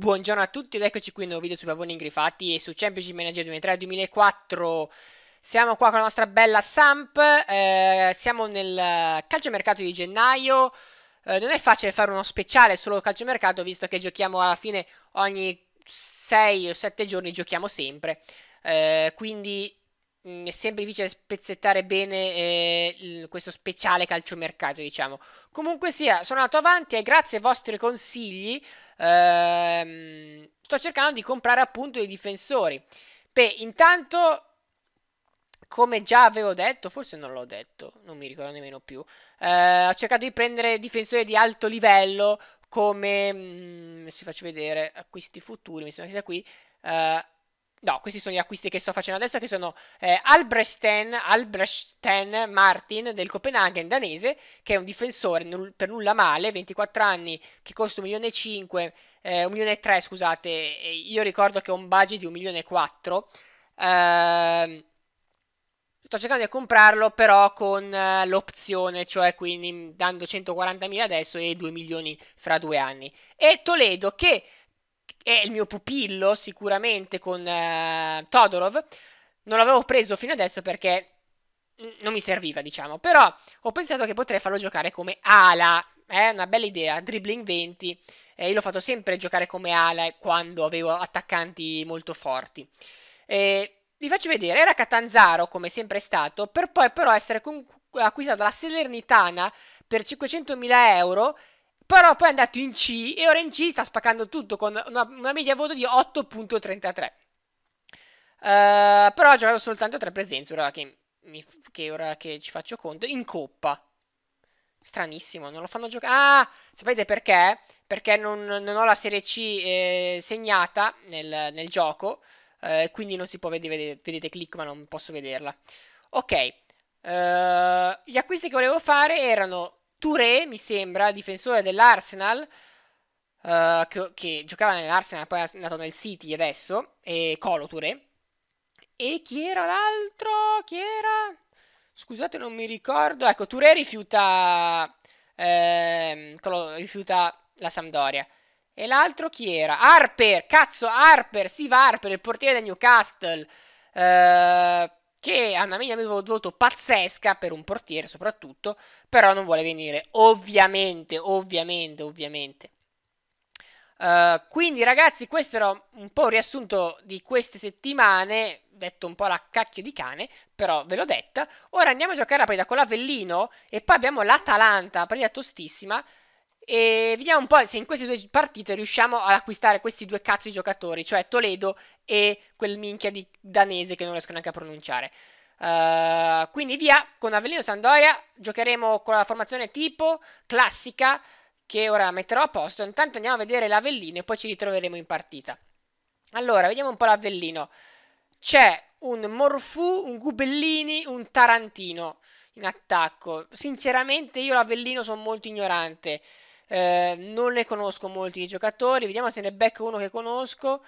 Buongiorno a tutti ed eccoci qui in un nuovo video su pavoni Ingrifatti e su Championship Manager 2003-2004 Siamo qua con la nostra bella Samp, eh, siamo nel calciomercato di gennaio eh, Non è facile fare uno speciale solo calciomercato visto che giochiamo alla fine ogni 6 o 7 giorni giochiamo sempre eh, Quindi Mm, è sempre difficile spezzettare bene eh, il, questo speciale calciomercato, diciamo. Comunque sia, sono andato avanti e grazie ai vostri consigli ehm, sto cercando di comprare appunto i difensori. Beh, intanto come già avevo detto, forse non l'ho detto, non mi ricordo nemmeno più, eh, ho cercato di prendere difensori di alto livello come, mh, mm, se faccio vedere, acquisti futuri, mi sembra che sia qui, eh, No, questi sono gli acquisti che sto facendo adesso, che sono eh, Albrechten, Albrechten Martin del Copenaghen danese, che è un difensore nul per nulla male, 24 anni, che costa 1 milione e 5, eh, 1 milione e 3, scusate, io ricordo che ho un budget di 1 milione e 4. Eh, sto cercando di comprarlo però con eh, l'opzione, cioè quindi dando 140.000 adesso e 2 milioni fra due anni. E Toledo che è il mio pupillo sicuramente con eh, Todorov. Non l'avevo preso fino adesso perché non mi serviva, diciamo. Però ho pensato che potrei farlo giocare come ala. È eh, una bella idea, dribbling 20. Eh, io l'ho fatto sempre giocare come ala quando avevo attaccanti molto forti. Eh, vi faccio vedere, era Catanzaro come sempre è stato, per poi però essere acquistato dalla Selernitana per 500.000 euro però poi è andato in C e ora in C sta spaccando tutto con una, una media voto di 8.33. Uh, eh, però giocavo soltanto tre presenze, ora che, mi, che ora che ci faccio conto, in coppa. Stranissimo, non lo fanno giocare. Ah, sapete perché? Perché non, non ho la Serie C eh, segnata nel, nel gioco. Eh, quindi non si può vedere, vedete, vedete, click, ma non posso vederla. Ok. Uh, gli acquisti che volevo fare erano Touré, mi sembra, difensore dell'Arsenal, uh, che, che, giocava nell'Arsenal, poi è andato nel City adesso, e Colo Touré. E chi era l'altro? Chi era? Scusate, non mi ricordo. Ecco, Touré rifiuta, ehm, rifiuta la Sampdoria. E l'altro chi era? Harper, cazzo, Harper, Steve Harper, il portiere del Newcastle. Eh, che ha una media di voto pazzesca per un portiere soprattutto, però non vuole venire, ovviamente, ovviamente, ovviamente. Uh, quindi ragazzi questo era un po' un riassunto di queste settimane, detto un po' la cacchio di cane, però ve l'ho detta. Ora andiamo a giocare la partita con l'Avellino e poi abbiamo l'Atalanta, partita tostissima. E vediamo un po' se in queste due partite riusciamo ad acquistare questi due cazzo di giocatori, cioè Toledo e quel minchia di danese che non riesco neanche a pronunciare. Uh, quindi via con Avellino Sandoria, giocheremo con la formazione tipo classica che ora metterò a posto. Intanto andiamo a vedere l'Avellino e poi ci ritroveremo in partita. Allora, vediamo un po' l'Avellino. C'è un Morfu, un Gubellini, un Tarantino in attacco. Sinceramente io l'Avellino sono molto ignorante. Eh, non ne conosco molti i giocatori, vediamo se ne becco uno che conosco.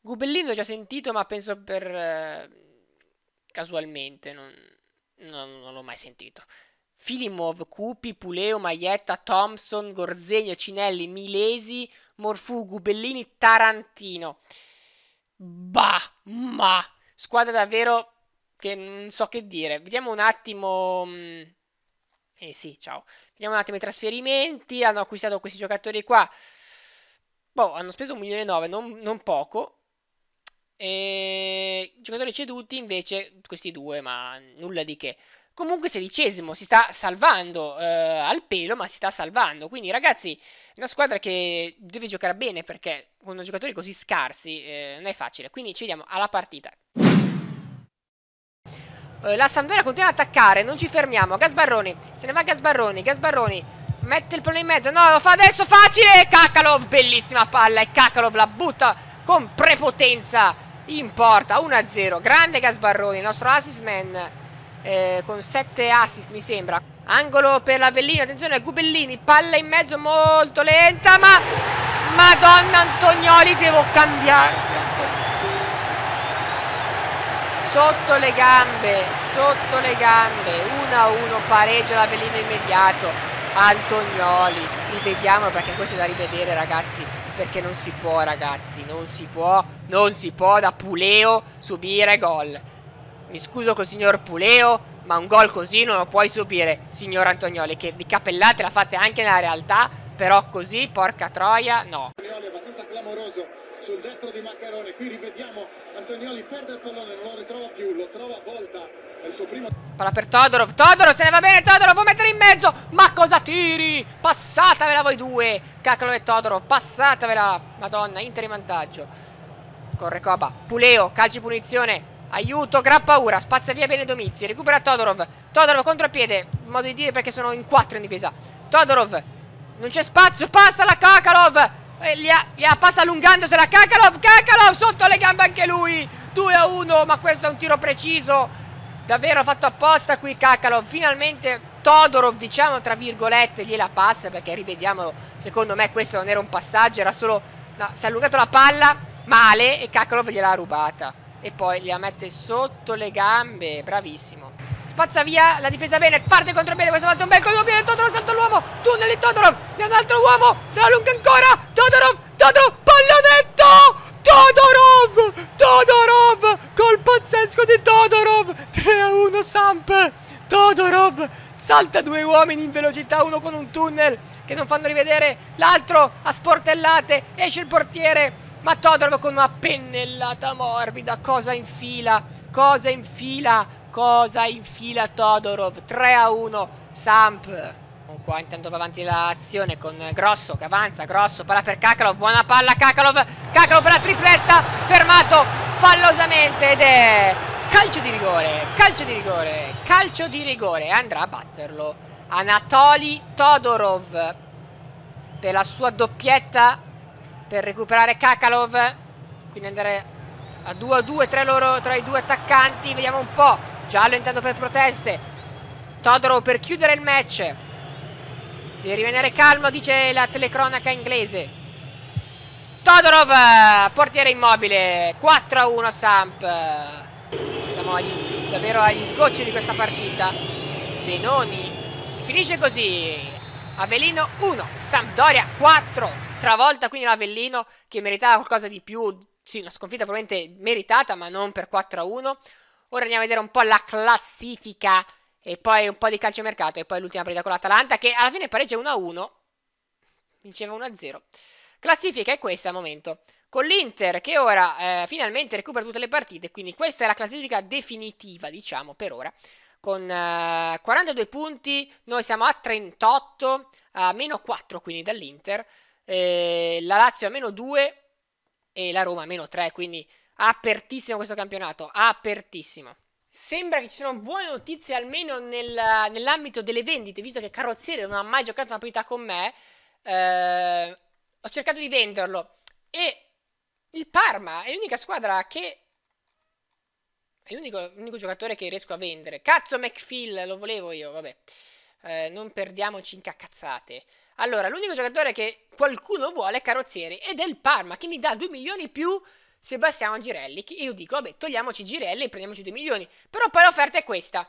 Gubellino l'ho già sentito, ma penso per... Eh, casualmente, non, non, non l'ho mai sentito. Filimov, Cupi, Puleo, Maietta, Thompson, Gorzegno, Cinelli, Milesi, Morfu, Gubellini, Tarantino. Bah, ma, squadra davvero che non so che dire. Vediamo un attimo... Mm, eh sì, ciao. Vediamo un attimo i trasferimenti. Hanno acquistato questi giocatori qua. Boh, hanno speso 1 milione e 9, non, non poco. E... Giocatori ceduti invece questi due, ma nulla di che. Comunque sedicesimo, si sta salvando eh, al pelo, ma si sta salvando. Quindi ragazzi, è una squadra che deve giocare bene perché con giocatori così scarsi eh, non è facile. Quindi ci vediamo alla partita. Eh, la Sampdoria continua ad attaccare, non ci fermiamo. Gasbarroni, se ne va Gasbarroni, Gasbarroni mette il pallone in mezzo. No, lo fa adesso facile. Kakalov, bellissima palla e Kakalov la butta con prepotenza in porta. 1-0. Grande Gasbarroni, il nostro assist man eh, con 7 assist mi sembra. Angolo per l'Avellino, attenzione Gubellini, palla in mezzo molto lenta, ma Madonna Antonioli devo cambiare. sotto le gambe, sotto le gambe, 1-1, a pareggio l'Avellino immediato, Antonioli, rivediamo perché questo è da rivedere ragazzi, perché non si può ragazzi, non si può, non si può da Puleo subire gol. Mi scuso col signor Puleo, ma un gol così non lo puoi subire, signor Antonioli, che vi cappellate la fate anche nella realtà, però così, porca troia, no. Antonioli abbastanza clamoroso sul destro di Maccarone. Qui rivediamo Antonioli perde il pallone, non lo ritrova più, lo trova a volta. È il suo primo... Palla per Todorov, Todorov se ne va bene, Todorov può mettere in mezzo. Ma cosa tiri? Passatevela voi due, Cacalo e Todorov, passatevela. Madonna, Inter in vantaggio. Corre Coba, Puleo, calci punizione. Aiuto, gran paura, spazza via bene Domizzi, recupera Todorov. Todorov contropiede, in modo di dire perché sono in quattro in difesa. Todorov, non c'è spazio, passa la Kakalov. E li ha, li ha passa allungandosela Kakalov, Kakalov sotto le gambe anche lui 2 a 1 ma questo è un tiro preciso davvero fatto apposta qui Kakalov finalmente Todorov diciamo tra virgolette gliela passa perché rivediamolo secondo me questo non era un passaggio era solo no, si è allungato la palla male e Kakalov gliela ha rubata e poi gliela mette sotto le gambe bravissimo spazza via la difesa bene, parte contro bene, questa volta un bel colpo bene, Todorov salta l'uomo, tunnel di Todorov, ne un altro uomo, se la ancora, Todorov, Todorov, pallonetto, Todorov, Todorov, col pazzesco di Todorov, 3 a 1 Samp, Todorov, salta due uomini in velocità, uno con un tunnel che non fanno rivedere, l'altro a sportellate, esce il portiere, ma Todorov con una pennellata morbida, cosa in fila, cosa in fila, cosa infila Todorov 3 a 1 Samp qua intanto va avanti l'azione con Grosso che avanza Grosso palla per Kakalov buona palla Kakalov Kakalov per la tripletta fermato fallosamente ed è calcio di rigore calcio di rigore calcio di rigore andrà a batterlo Anatoli Todorov per la sua doppietta per recuperare Kakalov quindi andare a 2 a 2 tra, loro, tra i due attaccanti vediamo un po' Giallo intanto per proteste. Todorov per chiudere il match. Devi rimanere calmo, dice la telecronaca inglese. Todorov, portiere immobile. 4-1 Samp. Siamo agli, davvero agli sgocci di questa partita. Zenoni. Finisce così. Avellino 1, Sampdoria 4. Travolta quindi l'Avellino che meritava qualcosa di più. Sì, una sconfitta probabilmente meritata, ma non per 4-1. Ora andiamo a vedere un po' la classifica e poi un po' di calciomercato e poi l'ultima partita con l'Atalanta che alla fine pareggia 1-1, vinceva 1-0. Classifica è questa al momento, con l'Inter che ora eh, finalmente recupera tutte le partite, quindi questa è la classifica definitiva diciamo per ora, con eh, 42 punti, noi siamo a 38, a meno 4 quindi dall'Inter, eh, la Lazio a meno 2 e la Roma a meno 3, quindi apertissimo questo campionato, apertissimo. Sembra che ci siano buone notizie almeno nel, nell'ambito delle vendite, visto che Carrozziere non ha mai giocato una partita con me. Eh, ho cercato di venderlo e il Parma è l'unica squadra che... È l'unico, l'unico giocatore che riesco a vendere. Cazzo McPhill, lo volevo io, vabbè. Eh, non perdiamoci in cacazzate. Allora, l'unico giocatore che qualcuno vuole è Carrozzieri ed è il Parma, che mi dà 2 milioni più Sebastiano Girelli. Che io dico, vabbè, togliamoci Girelli e prendiamoci 2 milioni. Però poi l'offerta è questa.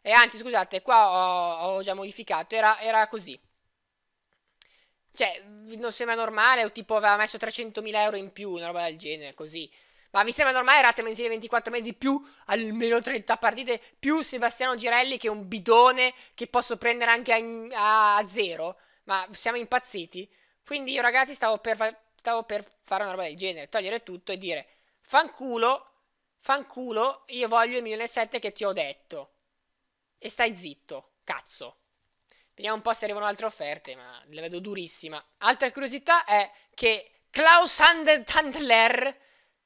E anzi, scusate, qua ho, ho già modificato, era, era, così. Cioè, non sembra normale, o tipo aveva messo 300.000 euro in più, una roba del genere, così. Ma mi sembra normale rate mensili 24 mesi più almeno 30 partite più Sebastiano Girelli che è un bidone che posso prendere anche a, a, a zero? Ma siamo impazziti? Quindi io ragazzi stavo per stavo per fare una roba del genere, togliere tutto e dire fanculo, fanculo, io voglio il milione e sette che ti ho detto. E stai zitto, cazzo. Vediamo un po' se arrivano altre offerte, ma le vedo durissima. Altra curiosità è che Klaus Handler,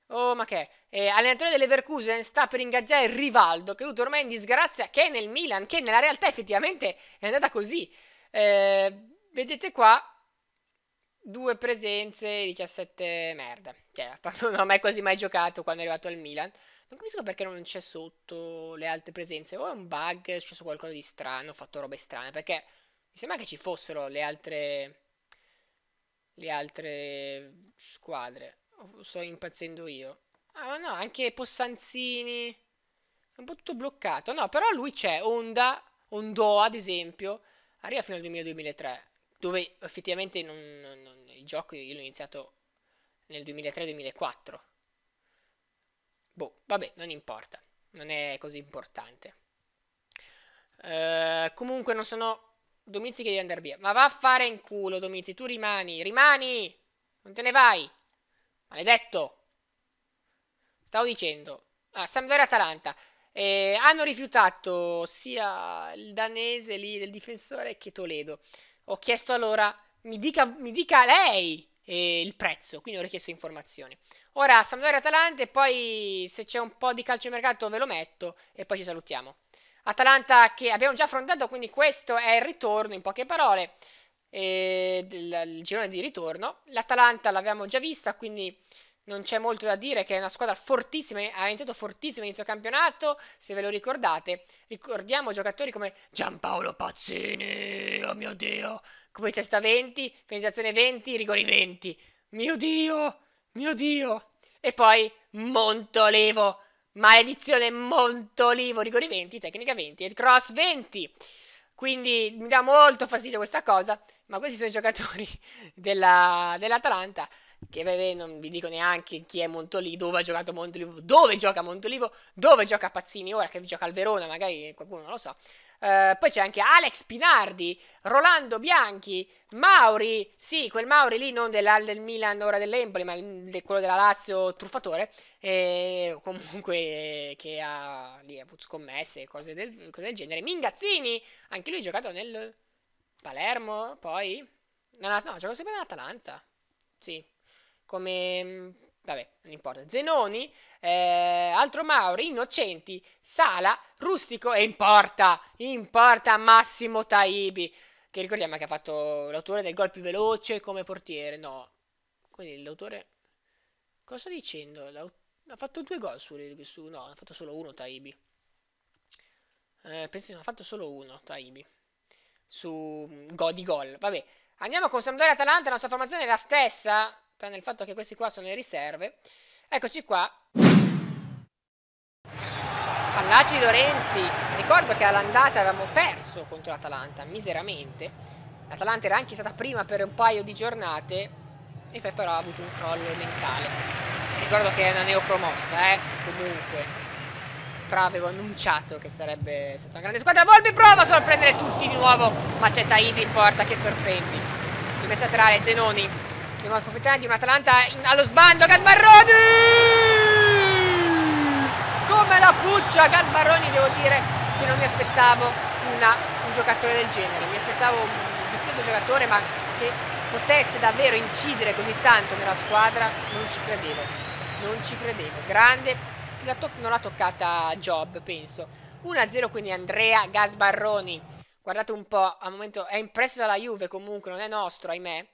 oh ma che, è, allenatore dell'Everkusen, sta per ingaggiare Rivaldo, che è ormai in disgrazia, che è nel Milan, che nella realtà effettivamente è andata così. Eh, vedete qua, due presenze, 17 merda. Cioè, non ho mai quasi mai giocato quando è arrivato al Milan. Non capisco perché non c'è sotto le altre presenze. O è un bug, è successo qualcosa di strano, ho fatto robe strane. Perché mi sembra che ci fossero le altre... Le altre squadre. sto impazzendo io. Ah, ma no, anche Possanzini. È un po' tutto bloccato. No, però lui c'è. Onda, Ondoa, ad esempio. Arriva fino al 2000-2003 dove effettivamente non, non, non, il gioco io l'ho iniziato nel 2003-2004. Boh, vabbè, non importa, non è così importante. Uh, comunque non sono Domizi che devi andare via. Ma va a fare in culo, Domizi, tu rimani, rimani! Non te ne vai! Maledetto! Stavo dicendo. Ah, Sampdoria Atalanta. Eh, hanno rifiutato sia il danese lì del difensore che Toledo. Ho chiesto allora, mi dica, mi dica lei eh, il prezzo, quindi ho richiesto informazioni. Ora Sampdoria-Atalanta e poi se c'è un po' di calcio mercato ve lo metto e poi ci salutiamo. Atalanta che abbiamo già affrontato, quindi questo è il ritorno in poche parole, eh, del, il girone di ritorno. L'Atalanta l'abbiamo già vista, quindi non c'è molto da dire che è una squadra fortissima, ha iniziato fortissimo inizio campionato, se ve lo ricordate. Ricordiamo giocatori come Giampaolo Pazzini, oh mio Dio, come testa 20, penalizzazione 20, rigori 20. Mio Dio, mio Dio. E poi Montolivo, maledizione Montolivo, rigori 20, tecnica 20 e cross 20. Quindi mi dà molto fastidio questa cosa, ma questi sono i giocatori della, dell'Atalanta che vabbè, non vi dico neanche chi è Montolivo, dove ha giocato Montolivo, dove gioca Montolivo, dove gioca Pazzini ora che gioca al Verona, magari qualcuno non lo sa. So. Uh, poi c'è anche Alex Pinardi, Rolando Bianchi, Mauri, sì, quel Mauri lì non della, del Milan, ora dell'Empoli, ma de, quello della Lazio, truffatore, e eh, comunque che ha, lì, ha avuto scommesse e cose, cose del genere. Mingazzini, anche lui ha giocato nel Palermo, poi... No, no, giocato sempre nell'Atalanta, sì, come... Mm, vabbè, non importa. Zenoni, eh, altro Mauri, Innocenti, Sala, Rustico e importa, importa Massimo Taibi, che ricordiamo che ha fatto l'autore del gol più veloce come portiere, no. Quindi l'autore... Cosa sta dicendo? Ha fatto due gol su, su... No, ha fatto solo uno Taibi. Eh, penso che ha fatto solo uno Taibi. Su... Mm, Go di gol, vabbè. Andiamo con Sampdoria Atalanta, la nostra formazione è la stessa tranne il fatto che questi qua sono le riserve. Eccoci qua. Fallaci Lorenzi. Ricordo che all'andata avevamo perso contro l'Atalanta, miseramente. L'Atalanta era anche stata prima per un paio di giornate e poi però ha avuto un crollo mentale. Ricordo che è una neopromossa, eh, comunque. Però avevo annunciato che sarebbe stata una grande squadra. Volpi prova a sorprendere tutti di nuovo. Macetta Ivi in porta, che sorprendi. Rimessa laterale, Zenoni Dobbiamo approfittare di un'Atalanta allo sbando. Gasbarroni! Come la puccia Gasbarroni, devo dire che non mi aspettavo una, un giocatore del genere. Mi aspettavo un discreto giocatore, ma che potesse davvero incidere così tanto nella squadra, non ci credevo. Non ci credevo. Grande. Non l'ha toccata Job, penso. 1-0 quindi Andrea Gasbarroni. Guardate un po', al momento è impresso dalla Juve comunque, non è nostro, ahimè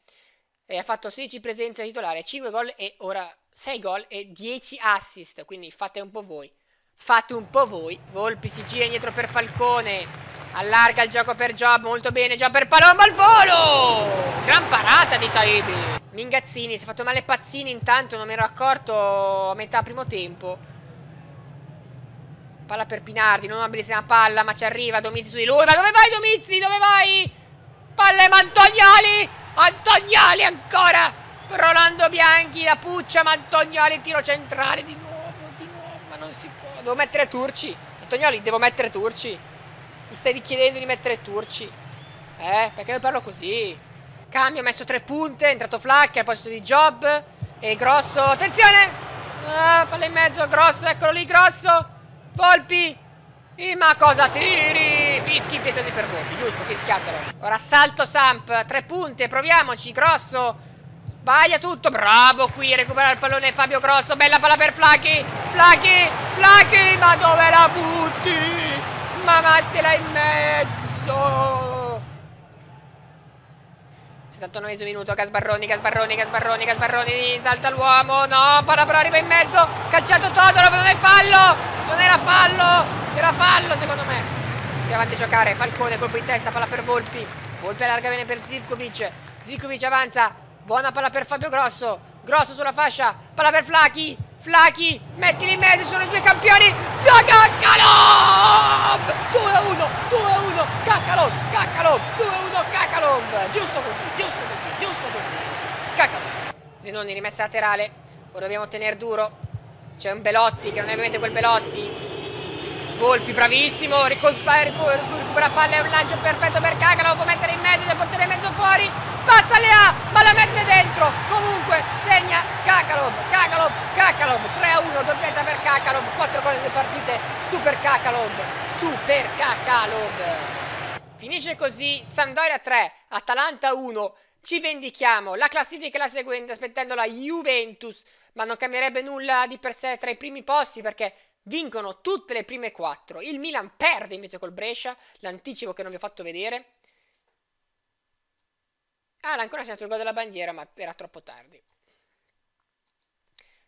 ha fatto 16 presenze titolare, 5 gol e ora 6 gol e 10 assist, quindi fate un po' voi. Fate un po' voi. Volpi si gira indietro per Falcone. Allarga il gioco per Job, molto bene, Job per Palomba al volo! Gran parata di Taibi. Mingazzini, si è fatto male Pazzini intanto, non me ne ero accorto a metà primo tempo. Palla per Pinardi, non una bellissima palla, ma ci arriva Domizzi su di lui. Ma dove vai Domizzi? Dove vai? Palla Mantognali! Antoniali ancora Rolando Bianchi, la puccia, ma Antoniali tiro centrale di nuovo, di nuovo, ma non si può. Devo mettere Turci. Antoniali, devo mettere Turci. Mi stai chiedendo di mettere Turci. Eh, perché io parlo così. Cambio, ho messo tre punte, è entrato Flacca al posto di Job. E Grosso, attenzione! Ah, palla in mezzo, Grosso, eccolo lì, Grosso. Volpi, ma cosa tiri? fischi impietosi per voi, giusto, fischiatelo. Ora salto Samp, tre punte, proviamoci, Grosso. Sbaglia tutto, bravo qui, recupera il pallone Fabio Grosso, bella palla per Flacchi. Flacchi, Flacchi, ma dove la butti? Ma vattela in mezzo. 69 minuto, Gasbarroni, Gasbarroni, Gasbarroni, Gasbarroni, salta l'uomo, no, palla però arriva in mezzo, cacciato Todorov, non è fallo, non era fallo, era fallo secondo me si avanti a giocare, Falcone, colpo in testa, palla per Volpi, Volpi allarga bene per Zivkovic, Zivkovic avanza, buona palla per Fabio Grosso, Grosso sulla fascia, palla per Flachi, Flachi, mettili in mezzo, sono i due campioni, Kakalov! 2-1, 2-1, Kakalov, Kakalov, 2-1, Kakalov, giusto così, giusto così, giusto così, Kakalov. Zenoni rimessa laterale, ora dobbiamo tenere duro, c'è un Belotti che non è ovviamente quel Belotti, Volpi bravissimo, recupera, recupera palla, è un lancio perfetto per Caca, la può mettere in mezzo, deve portare in mezzo fuori, passa le A, ma la mette dentro, comunque segna Kakalov, Kakalov, Kakalov, 3 a 1, doppietta per Kakalov, 4 gol nelle partite, super Kakalov, super Kakalov. Finisce così Sampdoria 3, Atalanta 1, ci vendichiamo, la classifica è la seguente, aspettando la Juventus, ma non cambierebbe nulla di per sé tra i primi posti perché vincono tutte le prime quattro. Il Milan perde invece col Brescia, l'anticipo che non vi ho fatto vedere. Ah, l'ha ancora segnato il gol della bandiera, ma era troppo tardi.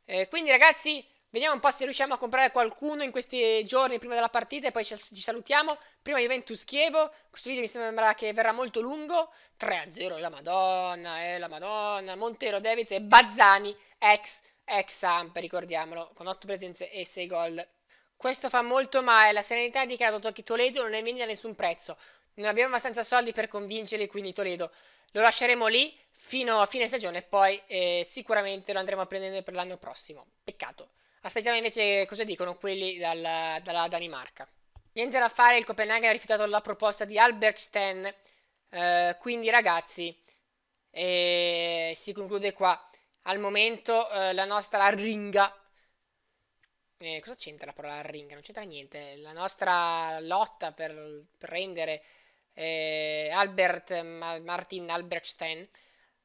Eh, quindi ragazzi, vediamo un po' se riusciamo a comprare qualcuno in questi giorni prima della partita e poi ci, salutiamo. Prima Juventus-Chievo, questo video mi sembra che verrà molto lungo. 3-0, la madonna, eh, la madonna. Montero, Davids e Bazzani, ex ex amp, ricordiamolo, con 8 presenze e 6 gol. Questo fa molto male, la serenità ha dichiarato Tocchi Toledo non è vendita a nessun prezzo, non abbiamo abbastanza soldi per convincerli, quindi Toledo lo lasceremo lì fino a fine stagione e poi eh, sicuramente lo andremo a prendere per l'anno prossimo, peccato. Aspettiamo invece cosa dicono quelli dalla, dalla Danimarca. Niente da fare, il Copenaghen ha rifiutato la proposta di Albergsten, eh, quindi ragazzi, eh, si conclude qua al momento eh, la nostra ringa. Eh, cosa c'entra la parola ringa? Non c'entra niente. La nostra lotta per prendere eh, Albert Martin Albrechtstein.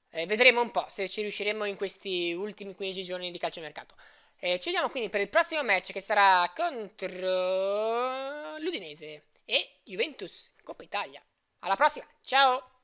Eh, vedremo un po' se ci riusciremo in questi ultimi 15 giorni di calciomercato. Eh, ci vediamo quindi per il prossimo match che sarà contro l'Udinese e Juventus Coppa Italia. Alla prossima, ciao!